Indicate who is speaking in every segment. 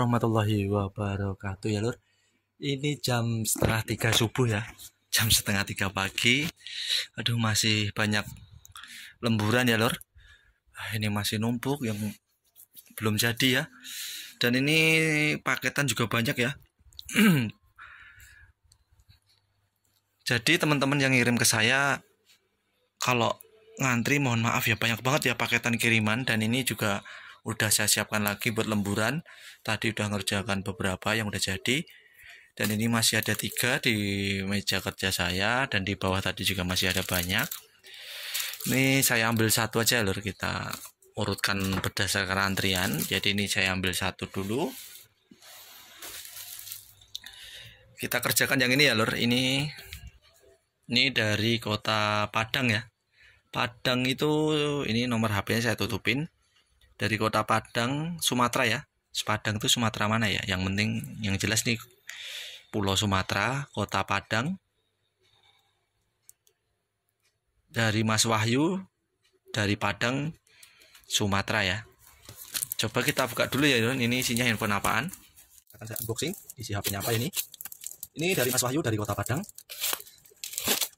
Speaker 1: warahmatullahi wabarakatuh ya lur ini jam setengah tiga subuh ya jam setengah tiga pagi aduh masih banyak lemburan ya lor ah, ini masih numpuk yang belum jadi ya dan ini paketan juga banyak ya jadi teman-teman yang ngirim ke saya kalau ngantri mohon maaf ya banyak banget ya paketan kiriman dan ini juga udah saya siapkan lagi buat lemburan tadi udah ngerjakan beberapa yang udah jadi dan ini masih ada tiga di meja kerja saya dan di bawah tadi juga masih ada banyak ini saya ambil satu aja lur kita urutkan berdasarkan antrian jadi ini saya ambil satu dulu kita kerjakan yang ini ya lur ini ini dari kota Padang ya Padang itu ini nomor HP-nya saya tutupin dari kota Padang, Sumatera ya. Padang itu Sumatera mana ya? Yang penting yang jelas nih Pulau Sumatera, Kota Padang. Dari Mas Wahyu dari Padang, Sumatera ya. Coba kita buka dulu ya, Don. Ini isinya handphone apaan? Akan saya unboxing isi HP-nya apa ini. Ini dari Mas Wahyu dari Kota Padang.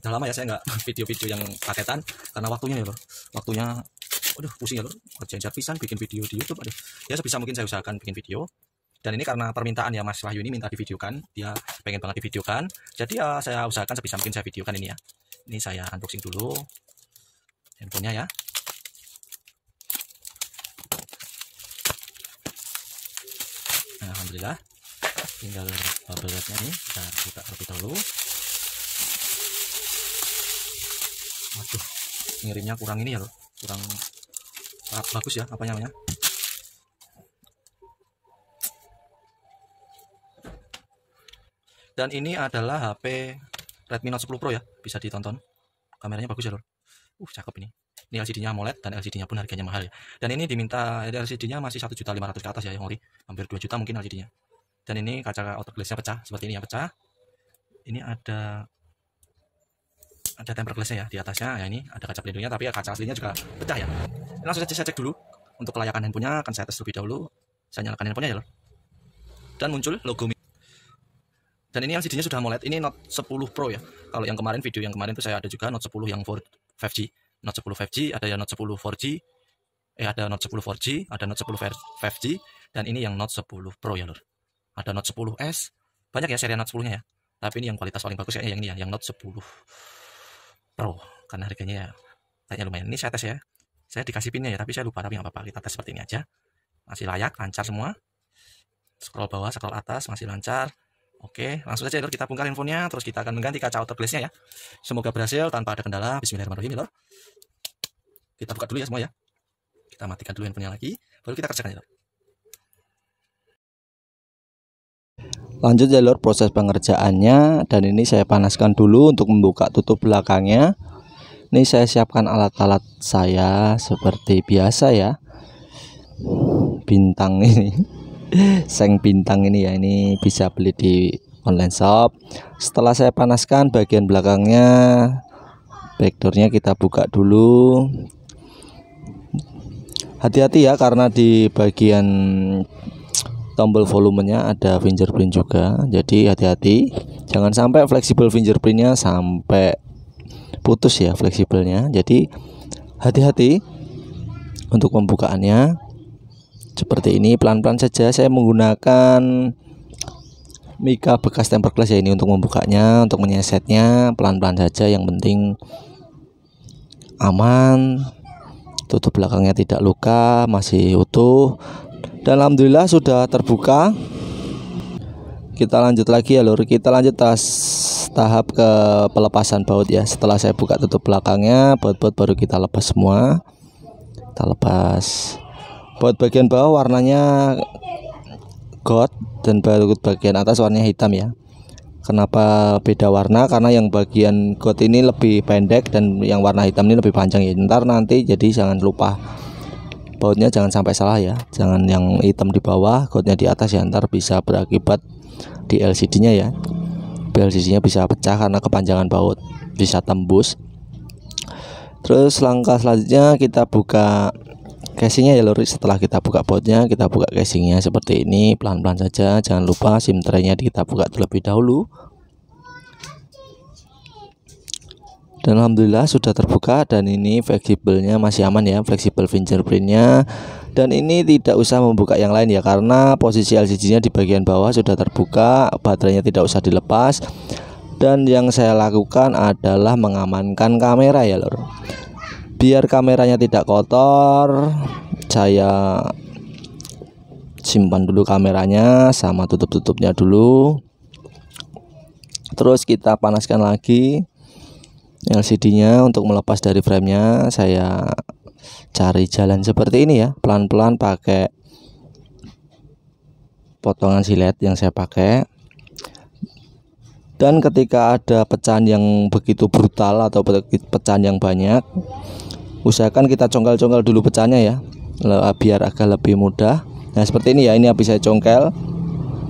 Speaker 1: Udah lama ya saya nggak video-video yang paketan karena waktunya ya loh. Waktunya aduh pusing ya loh kerjaan pisan bikin video di YouTube aduh ya sebisa mungkin saya usahakan bikin video dan ini karena permintaan ya Mas Wahyu ini minta divideokan dia pengen banget divideokan jadi ya saya usahakan sebisa mungkin saya videokan ini ya ini saya unboxing dulu handphonenya ya nah, Alhamdulillah tinggal bubble wrapnya nih kita buka terlebih dahulu waduh ngirimnya kurang ini ya loh kurang bagus ya apa namanya dan ini adalah HP Redmi Note 10 Pro ya bisa ditonton kameranya bagus ya lor uh cakep ini ini LCD-nya AMOLED dan LCD-nya pun harganya mahal ya dan ini diminta LCD-nya masih 1.500 ke atas ya yang ori hampir 2 juta mungkin LCD-nya dan ini kaca outer glass-nya pecah seperti ini yang pecah ini ada ada temper glassnya ya di atasnya ya ini ada kaca pelindungnya tapi ya kaca aslinya juga pecah ya ini langsung saja saya cek dulu untuk kelayakan handphonenya akan saya tes lebih dahulu saya nyalakan handphonenya ya lor dan muncul logo Mi dan ini LCD-nya sudah AMOLED ini Note 10 Pro ya kalau yang kemarin video yang kemarin itu saya ada juga Note 10 yang 4, 5G Note 10 5G ada yang Note 10 4G eh ada Note 10 4G ada Note 10 5G dan ini yang Note 10 Pro ya lor ada Note 10s banyak ya seri Note 10 nya ya tapi ini yang kualitas paling bagus kayaknya yang ini ya yang Note 10 Pro karena harganya ya kayaknya lumayan. Ini saya tes ya. Saya dikasih pinnya ya, tapi saya lupa tapi nggak apa-apa. Kita tes seperti ini aja. Masih layak, lancar semua. Scroll bawah, scroll atas, masih lancar. Oke, langsung saja ya, kita bongkar infonya, terus kita akan mengganti kaca outer glassnya ya. Semoga berhasil tanpa ada kendala. Bismillahirrahmanirrahim, Kita buka dulu ya semua ya. Kita matikan dulu handphonenya lagi, baru kita kerjakan ya, lor. lanjut jalur proses pengerjaannya dan ini saya panaskan dulu untuk membuka tutup belakangnya ini saya siapkan alat-alat saya seperti biasa ya bintang ini seng bintang ini ya ini bisa beli di online shop setelah saya panaskan bagian belakangnya backdoornya kita buka dulu hati-hati ya karena di bagian tombol volumenya ada fingerprint juga jadi hati-hati jangan sampai fleksibel fingerprintnya sampai putus ya fleksibelnya jadi hati-hati untuk pembukaannya seperti ini pelan-pelan saja saya menggunakan mika bekas tempered glass ya ini untuk membukanya untuk menyesetnya pelan-pelan saja yang penting aman tutup belakangnya tidak luka masih utuh dan alhamdulillah sudah terbuka kita lanjut lagi ya lur kita lanjut tas tahap ke pelepasan baut ya setelah saya buka tutup belakangnya baut-baut baru kita lepas semua kita lepas baut bagian bawah warnanya gold dan baut bagian atas warnanya hitam ya kenapa beda warna karena yang bagian gold ini lebih pendek dan yang warna hitam ini lebih panjang ya ntar nanti jadi jangan lupa bautnya jangan sampai salah ya jangan yang hitam di bawah bautnya di atas ya ntar bisa berakibat di LCD nya ya LCD nya bisa pecah karena kepanjangan baut bisa tembus terus langkah selanjutnya kita buka casingnya ya lori setelah kita buka bautnya kita buka casingnya seperti ini pelan-pelan saja jangan lupa sim tray nya kita buka terlebih dahulu dan alhamdulillah sudah terbuka dan ini fleksibelnya masih aman ya fleksibel fingerprintnya dan ini tidak usah membuka yang lain ya karena posisi LCD nya di bagian bawah sudah terbuka baterainya tidak usah dilepas dan yang saya lakukan adalah mengamankan kamera ya lor biar kameranya tidak kotor saya simpan dulu kameranya sama tutup-tutupnya dulu terus kita panaskan lagi LCD-nya untuk melepas dari framenya saya cari jalan seperti ini ya pelan-pelan pakai potongan silet yang saya pakai dan ketika ada pecahan yang begitu brutal atau pecahan yang banyak usahakan kita congkel-congkel dulu pecahnya ya biar agak lebih mudah nah seperti ini ya ini habis saya congkel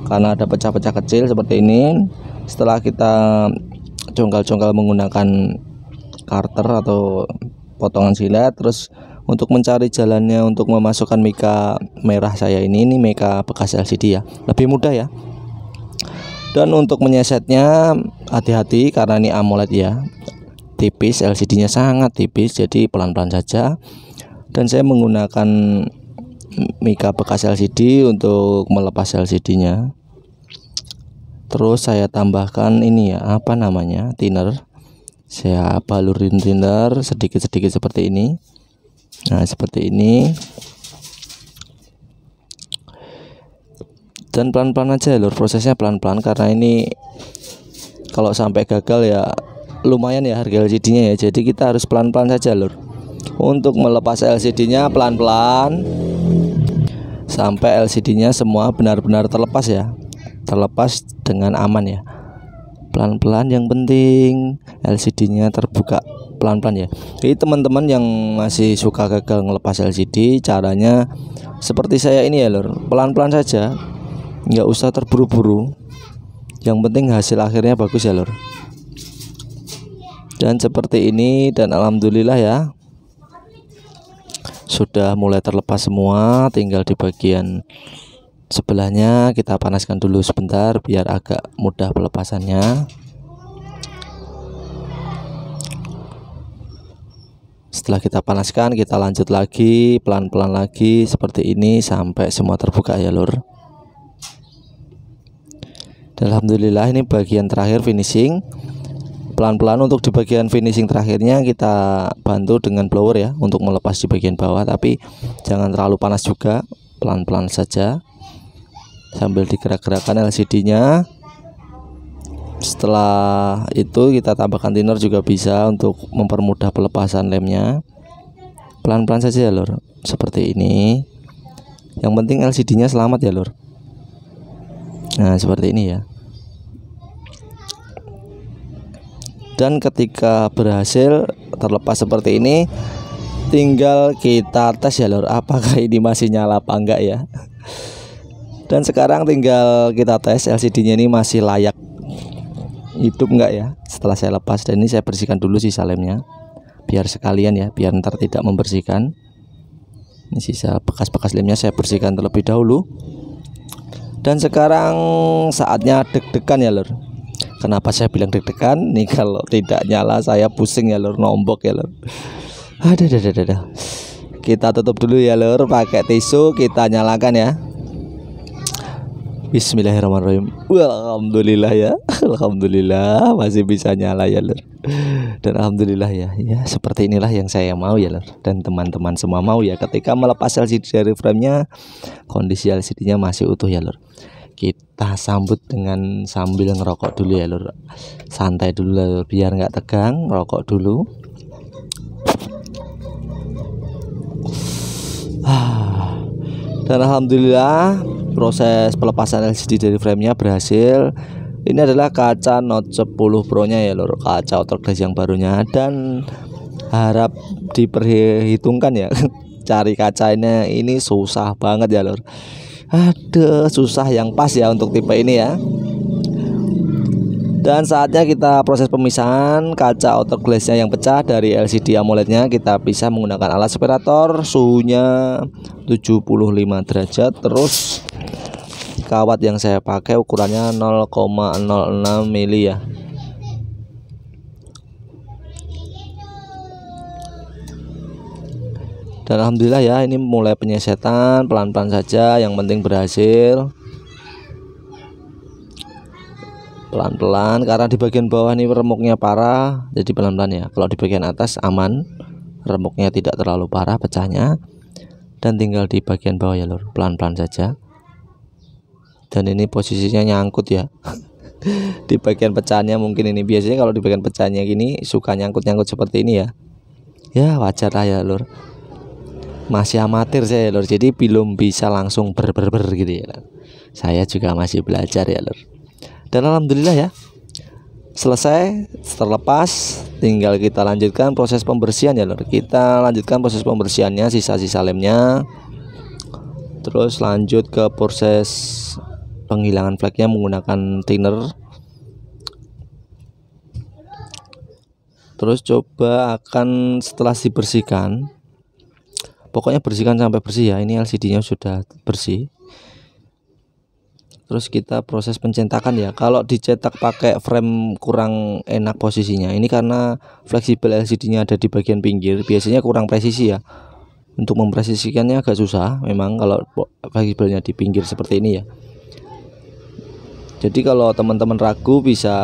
Speaker 1: karena ada pecah-pecah kecil seperti ini setelah kita jongkal-jongkal menggunakan karter atau potongan silat, terus untuk mencari jalannya untuk memasukkan mika merah saya ini ini mika bekas LCD ya lebih mudah ya dan untuk menyesetnya hati-hati karena ini AMOLED ya tipis LCD nya sangat tipis jadi pelan-pelan saja dan saya menggunakan mika bekas LCD untuk melepas LCD nya terus saya tambahkan ini ya apa namanya thinner saya balurin thinner sedikit-sedikit seperti ini nah seperti ini dan pelan-pelan aja lur prosesnya pelan-pelan karena ini kalau sampai gagal ya lumayan ya harga LCD-nya ya jadi kita harus pelan-pelan saja lur untuk melepas LCD-nya pelan-pelan sampai LCD-nya semua benar-benar terlepas ya terlepas dengan aman ya pelan-pelan yang penting LCD-nya terbuka pelan-pelan ya jadi teman-teman yang masih suka gagal ngelepas LCD caranya seperti saya ini ya lor pelan-pelan saja nggak usah terburu-buru yang penting hasil akhirnya bagus ya lor dan seperti ini dan alhamdulillah ya sudah mulai terlepas semua tinggal di bagian sebelahnya kita panaskan dulu sebentar biar agak mudah pelepasannya setelah kita panaskan kita lanjut lagi pelan-pelan lagi seperti ini sampai semua terbuka ya lur Alhamdulillah ini bagian terakhir finishing pelan-pelan untuk di bagian finishing terakhirnya kita bantu dengan blower ya untuk melepas di bagian bawah tapi jangan terlalu panas juga pelan-pelan saja sambil digerak gerakan LCD-nya setelah itu kita tambahkan thinner juga bisa untuk mempermudah pelepasan lemnya pelan-pelan saja ya Lur. seperti ini yang penting LCD-nya selamat ya Lur. nah seperti ini ya dan ketika berhasil terlepas seperti ini tinggal kita tes ya lor apakah ini masih nyala apa enggak ya dan sekarang tinggal kita tes LCD-nya ini masih layak hidup enggak ya setelah saya lepas dan ini saya bersihkan dulu sisa lemnya biar sekalian ya biar ntar tidak membersihkan ini sisa bekas-bekas lemnya saya bersihkan terlebih dahulu dan sekarang saatnya deg-degan ya lor kenapa saya bilang deg-degan nih kalau tidak nyala saya pusing ya lor nombok ya lor ada ada ada kita tutup dulu ya lor pakai tisu kita nyalakan ya Bismillahirrahmanirrahim. Alhamdulillah ya. Alhamdulillah masih bisa nyala ya, Lur. Dan alhamdulillah ya. Ya, seperti inilah yang saya mau ya, Lur. Dan teman-teman semua mau ya ketika melepas LCD dari frame-nya, kondisi LCD-nya masih utuh ya, Lur. Kita sambut dengan sambil ngerokok dulu ya, Lur. Santai dulu, ya, Lur, biar nggak tegang, rokok dulu. Ah. Dan alhamdulillah proses pelepasan LCD dari framenya berhasil ini adalah kaca Note 10 Pro nya ya lor kaca glass yang barunya dan harap diperhitungkan ya cari kacanya ini susah banget ya lor ada susah yang pas ya untuk tipe ini ya dan saatnya kita proses pemisahan kaca outer glassnya yang pecah dari LCD AMOLED-nya kita pisah menggunakan alat separator suhunya 75 derajat terus kawat yang saya pakai ukurannya 0,06 mili ya dan alhamdulillah ya ini mulai penyesetan pelan-pelan saja yang penting berhasil pelan-pelan karena di bagian bawah ini remuknya parah jadi pelan-pelan ya kalau di bagian atas aman remuknya tidak terlalu parah pecahnya dan tinggal di bagian bawah ya lor pelan-pelan saja dan ini posisinya nyangkut ya di bagian pecahannya mungkin ini biasanya kalau di bagian pecahannya gini suka nyangkut-nyangkut seperti ini ya ya wajar lah ya lur masih amatir saya lur jadi belum bisa langsung ber ber ber gitu ya lor. saya juga masih belajar ya lur dan alhamdulillah ya selesai terlepas tinggal kita lanjutkan proses pembersihan ya lur kita lanjutkan proses pembersihannya sisa-sisa lemnya terus lanjut ke proses penghilangan flagnya menggunakan thinner terus coba akan setelah dibersihkan pokoknya bersihkan sampai bersih ya ini LCD nya sudah bersih terus kita proses pencetakan ya kalau dicetak pakai frame kurang enak posisinya ini karena fleksibel LCD nya ada di bagian pinggir biasanya kurang presisi ya untuk mempresisikannya agak susah memang kalau fleksibelnya di pinggir seperti ini ya jadi kalau teman-teman ragu bisa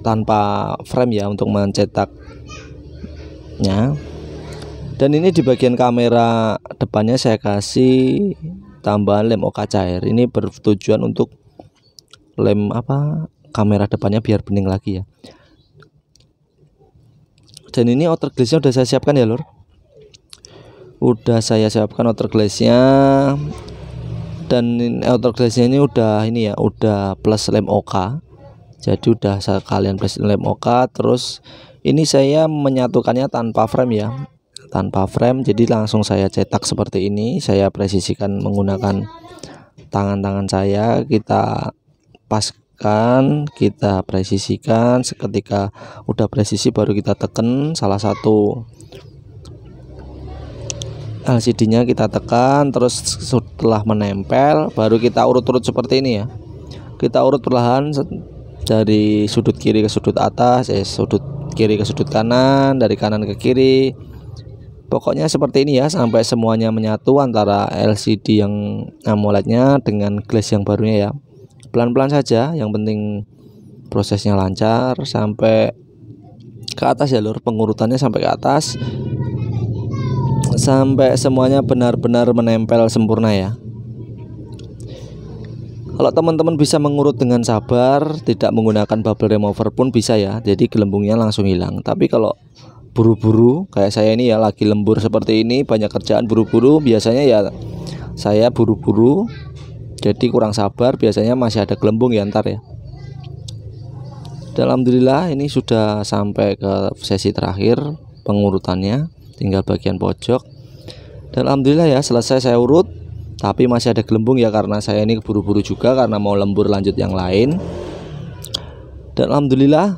Speaker 1: tanpa frame ya untuk mencetaknya dan ini di bagian kamera depannya saya kasih tambahan lem oka cair ini bertujuan untuk lem apa kamera depannya biar bening lagi ya dan ini outer glassnya nya udah saya siapkan ya lor udah saya siapkan outer glassnya dan ortodoksinya ini udah ini ya udah plus lem oka jadi udah sekalian plus lem oka terus ini saya menyatukannya tanpa frame ya tanpa frame jadi langsung saya cetak seperti ini saya presisikan menggunakan tangan-tangan saya kita paskan kita presisikan seketika udah presisi baru kita tekan salah satu LCD-nya kita tekan terus setelah menempel baru kita urut-urut seperti ini ya. Kita urut perlahan dari sudut kiri ke sudut atas, eh sudut kiri ke sudut kanan, dari kanan ke kiri. Pokoknya seperti ini ya sampai semuanya menyatu antara LCD yang AMOLED-nya dengan glass yang barunya ya. Pelan-pelan saja, yang penting prosesnya lancar sampai ke atas ya lur, pengurutannya sampai ke atas sampai semuanya benar-benar menempel sempurna ya kalau teman-teman bisa mengurut dengan sabar tidak menggunakan bubble remover pun bisa ya jadi gelembungnya langsung hilang tapi kalau buru-buru kayak saya ini ya lagi lembur seperti ini banyak kerjaan buru-buru biasanya ya saya buru-buru jadi kurang sabar biasanya masih ada gelembung ya ntar ya Alhamdulillah ini sudah sampai ke sesi terakhir pengurutannya tinggal bagian pojok dan alhamdulillah ya selesai saya urut tapi masih ada gelembung ya karena saya ini buru-buru juga karena mau lembur lanjut yang lain dan alhamdulillah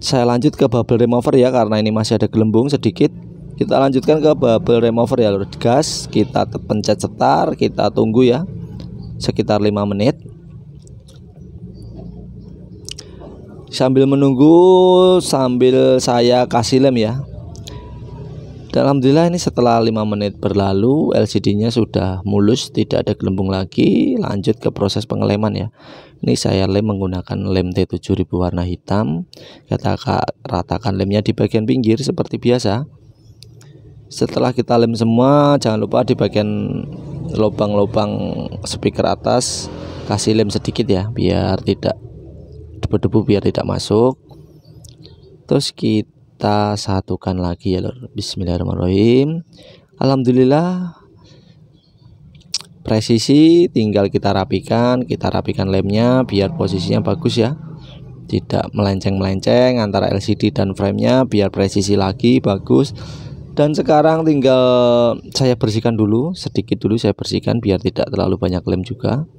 Speaker 1: saya lanjut ke bubble remover ya karena ini masih ada gelembung sedikit kita lanjutkan ke bubble remover ya lurus gas kita pencet setar kita tunggu ya sekitar 5 menit sambil menunggu sambil saya kasih lem ya dan alhamdulillah ini setelah 5 menit berlalu LCD-nya sudah mulus, tidak ada gelembung lagi. Lanjut ke proses pengeleman ya. Ini saya lem menggunakan lem T7000 warna hitam. Kita ratakan lemnya di bagian pinggir seperti biasa. Setelah kita lem semua, jangan lupa di bagian lubang-lubang speaker atas kasih lem sedikit ya biar tidak debu-debu biar tidak masuk. Terus kita kita satukan lagi ya lor Bismillahirrahmanirrahim Alhamdulillah presisi tinggal kita rapikan kita rapikan lemnya biar posisinya bagus ya tidak melenceng-melenceng antara LCD dan framenya biar presisi lagi bagus dan sekarang tinggal saya bersihkan dulu sedikit dulu saya bersihkan biar tidak terlalu banyak lem juga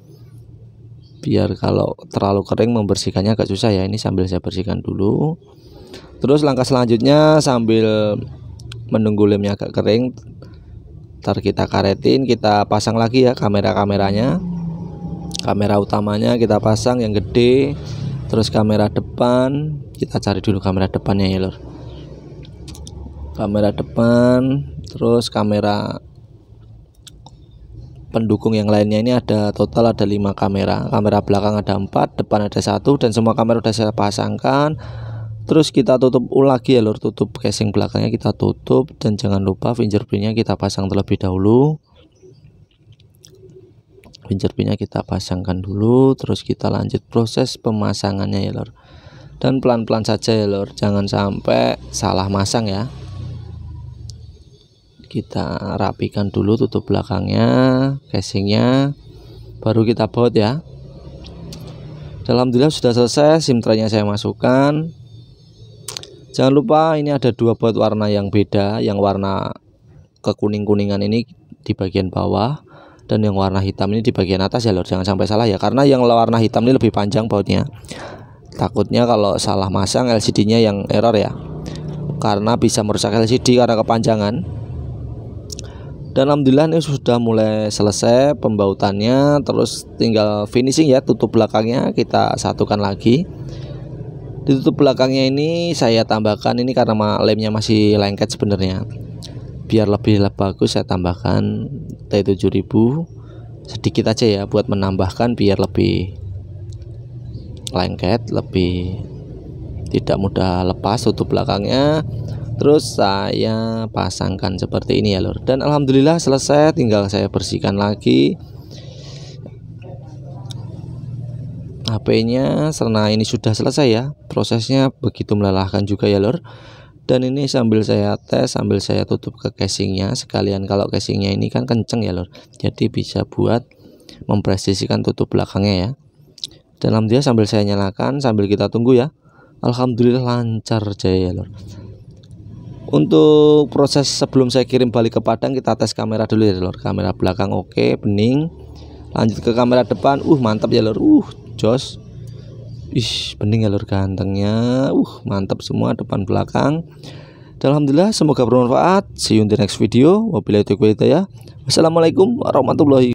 Speaker 1: biar kalau terlalu kering membersihkannya agak susah ya ini sambil saya bersihkan dulu terus langkah selanjutnya sambil menunggu lemnya agak kering ntar kita karetin kita pasang lagi ya kamera-kameranya kamera utamanya kita pasang yang gede terus kamera depan kita cari dulu kamera depannya ya lor kamera depan terus kamera pendukung yang lainnya ini ada total ada lima kamera kamera belakang ada empat depan ada satu dan semua kamera udah saya pasangkan terus kita tutup lagi ya lor tutup casing belakangnya kita tutup dan jangan lupa fingerprintnya kita pasang terlebih dahulu fingerprintnya kita pasangkan dulu terus kita lanjut proses pemasangannya ya lor dan pelan-pelan saja ya lor jangan sampai salah masang ya kita rapikan dulu tutup belakangnya casingnya baru kita baut ya Dalam dulu sudah selesai SIM saya masukkan jangan lupa ini ada dua buat warna yang beda yang warna kekuning-kuningan ini di bagian bawah dan yang warna hitam ini di bagian atas ya lor jangan sampai salah ya karena yang warna hitam ini lebih panjang bautnya takutnya kalau salah masang LCD nya yang error ya karena bisa merusak LCD karena kepanjangan dan alhamdulillah ini sudah mulai selesai pembautannya terus tinggal finishing ya tutup belakangnya kita satukan lagi ditutup belakangnya ini saya tambahkan ini karena lemnya masih lengket sebenarnya biar lebih bagus saya tambahkan T7000 sedikit aja ya buat menambahkan biar lebih lengket lebih tidak mudah lepas tutup belakangnya terus saya pasangkan seperti ini ya lor dan alhamdulillah selesai tinggal saya bersihkan lagi HP-nya karena ini sudah selesai ya prosesnya begitu melelahkan juga ya lor dan ini sambil saya tes sambil saya tutup ke casingnya sekalian kalau casingnya ini kan kenceng ya lor jadi bisa buat mempresisikan tutup belakangnya ya dalam dia sambil saya nyalakan sambil kita tunggu ya alhamdulillah lancar jaya ya lor untuk proses sebelum saya kirim balik ke Padang kita tes kamera dulu ya lor kamera belakang oke okay, bening lanjut ke kamera depan uh mantap ya lor uh jos ih bening alur gantengnya uh mantap semua depan belakang dan alhamdulillah semoga bermanfaat see you in the next video wabillahi taufiq ya wassalamualaikum warahmatullahi